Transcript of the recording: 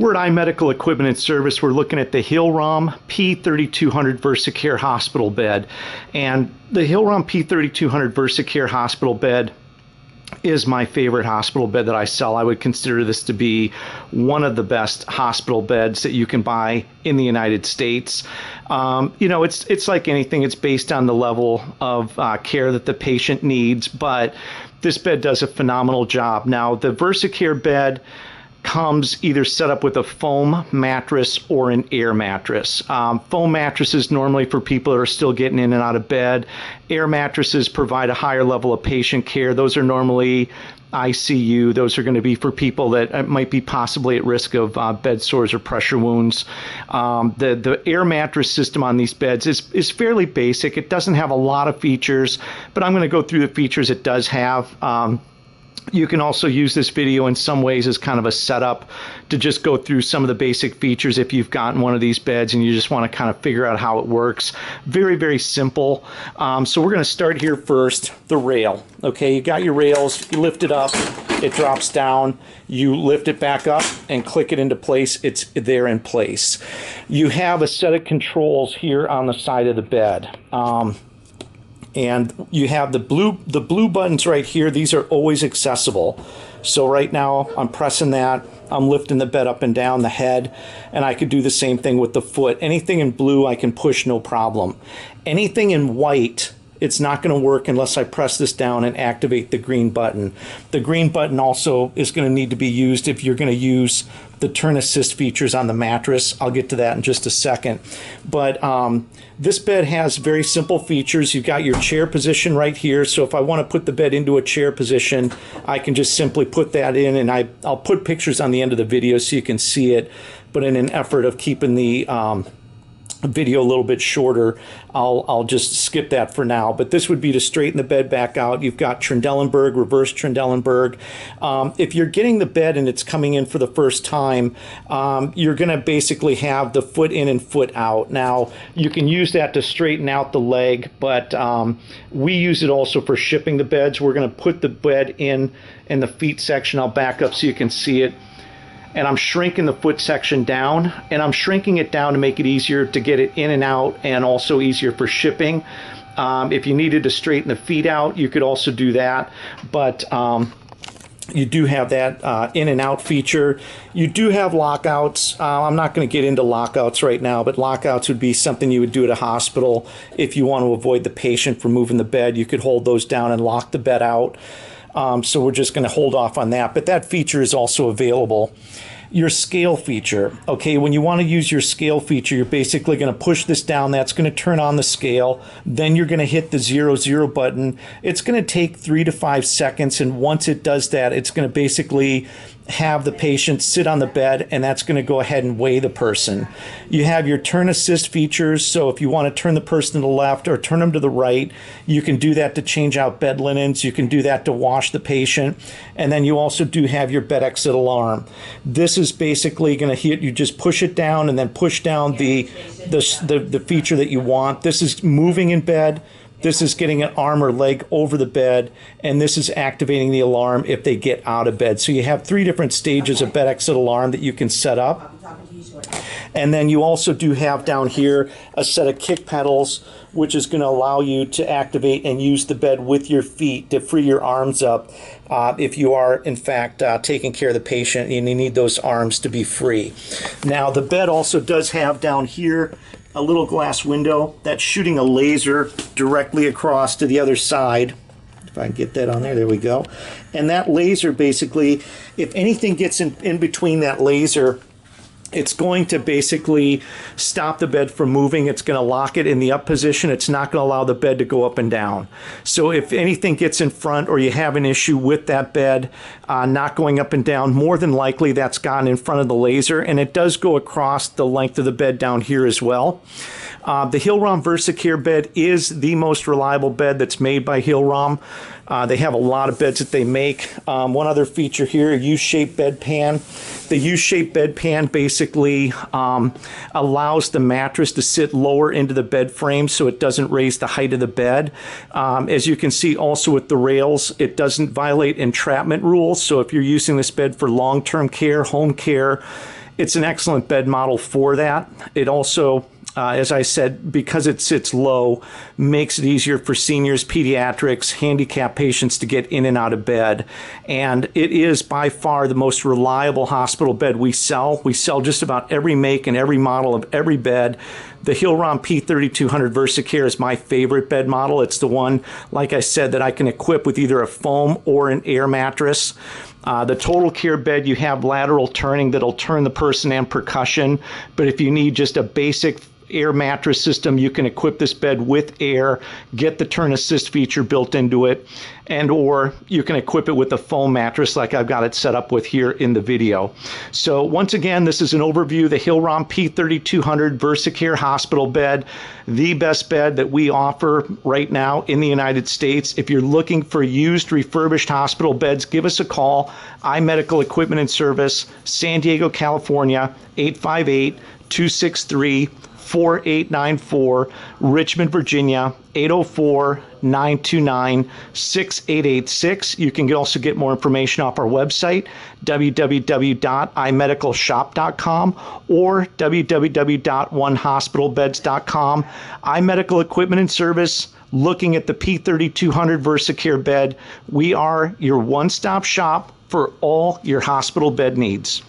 We're at iMedical Equipment and Service. We're looking at the Hillrom P3200 VersaCare hospital bed. And the Hillrom P3200 VersaCare hospital bed is my favorite hospital bed that I sell. I would consider this to be one of the best hospital beds that you can buy in the United States. Um, you know, it's it's like anything; it's based on the level of uh, care that the patient needs. But this bed does a phenomenal job. Now, the VersaCare bed comes either set up with a foam mattress or an air mattress. Um, foam mattresses normally for people that are still getting in and out of bed. Air mattresses provide a higher level of patient care. Those are normally ICU. Those are going to be for people that uh, might be possibly at risk of uh, bed sores or pressure wounds. Um, the the air mattress system on these beds is is fairly basic. It doesn't have a lot of features, but I'm going to go through the features it does have. Um, you can also use this video in some ways as kind of a setup to just go through some of the basic features if you've gotten one of these beds and you just want to kind of figure out how it works. Very, very simple. Um, so we're going to start here first, the rail. Okay, you got your rails, you lift it up, it drops down, you lift it back up and click it into place, it's there in place. You have a set of controls here on the side of the bed. Um, and you have the blue the blue buttons right here these are always accessible so right now I'm pressing that I'm lifting the bed up and down the head and I could do the same thing with the foot anything in blue I can push no problem anything in white it's not going to work unless I press this down and activate the green button. The green button also is going to need to be used if you're going to use the turn assist features on the mattress. I'll get to that in just a second. But um, this bed has very simple features. You've got your chair position right here. So if I want to put the bed into a chair position, I can just simply put that in and I, I'll put pictures on the end of the video so you can see it. But in an effort of keeping the um, video a little bit shorter. I'll, I'll just skip that for now, but this would be to straighten the bed back out. You've got Trendelenburg, reverse Trendelenburg. Um, if you're getting the bed and it's coming in for the first time, um, you're gonna basically have the foot in and foot out. Now, you can use that to straighten out the leg, but um, we use it also for shipping the beds. We're gonna put the bed in in the feet section. I'll back up so you can see it and I'm shrinking the foot section down and I'm shrinking it down to make it easier to get it in and out and also easier for shipping. Um, if you needed to straighten the feet out, you could also do that. But um, you do have that uh, in and out feature. You do have lockouts. Uh, I'm not going to get into lockouts right now, but lockouts would be something you would do at a hospital if you want to avoid the patient from moving the bed. You could hold those down and lock the bed out. Um, so we're just going to hold off on that. But that feature is also available. Your scale feature. Okay, when you want to use your scale feature, you're basically going to push this down. That's going to turn on the scale. Then you're going to hit the zero zero button. It's going to take three to five seconds. And once it does that, it's going to basically have the patient sit on the bed and that's going to go ahead and weigh the person. You have your turn assist features, so if you want to turn the person to the left or turn them to the right, you can do that to change out bed linens, you can do that to wash the patient, and then you also do have your bed exit alarm. This is basically going to hit you just push it down and then push down the the, the, the feature that you want. This is moving in bed this is getting an arm or leg over the bed, and this is activating the alarm if they get out of bed. So you have three different stages okay. of bed exit alarm that you can set up. And then you also do have down here a set of kick pedals, which is going to allow you to activate and use the bed with your feet to free your arms up uh, if you are, in fact, uh, taking care of the patient and you need those arms to be free. Now, the bed also does have down here a little glass window that's shooting a laser directly across to the other side. If I can get that on there, there we go. And that laser basically, if anything gets in, in between that laser it's going to basically stop the bed from moving. It's going to lock it in the up position. It's not going to allow the bed to go up and down. So if anything gets in front or you have an issue with that bed uh, not going up and down, more than likely that's gone in front of the laser. And it does go across the length of the bed down here as well. Uh, the Hillrom VersaCare bed is the most reliable bed that's made by Hillrom. Uh, they have a lot of beds that they make. Um, one other feature here, U-shaped bedpan. The U-shaped bedpan basically um, allows the mattress to sit lower into the bed frame so it doesn't raise the height of the bed. Um, as you can see also with the rails, it doesn't violate entrapment rules. So if you're using this bed for long-term care, home care, it's an excellent bed model for that. It also uh, as I said, because it sits low, makes it easier for seniors, pediatrics, handicapped patients to get in and out of bed. And it is by far the most reliable hospital bed we sell. We sell just about every make and every model of every bed. The Hillrom P3200 VersaCare is my favorite bed model. It's the one, like I said, that I can equip with either a foam or an air mattress. Uh, the total care bed, you have lateral turning that'll turn the person and percussion. But if you need just a basic air mattress system. You can equip this bed with air, get the turn assist feature built into it, and or you can equip it with a foam mattress like I've got it set up with here in the video. So once again, this is an overview, the Hillrom P3200 VersaCare hospital bed, the best bed that we offer right now in the United States. If you're looking for used refurbished hospital beds, give us a call. iMedical Equipment and Service, San Diego, California, 858 263 4894, Richmond, Virginia, 804 929 6886. You can also get more information off our website, www.imedicalshop.com or www.onehospitalbeds.com. iMedical Equipment and Service looking at the P3200 VersaCare bed. We are your one stop shop for all your hospital bed needs.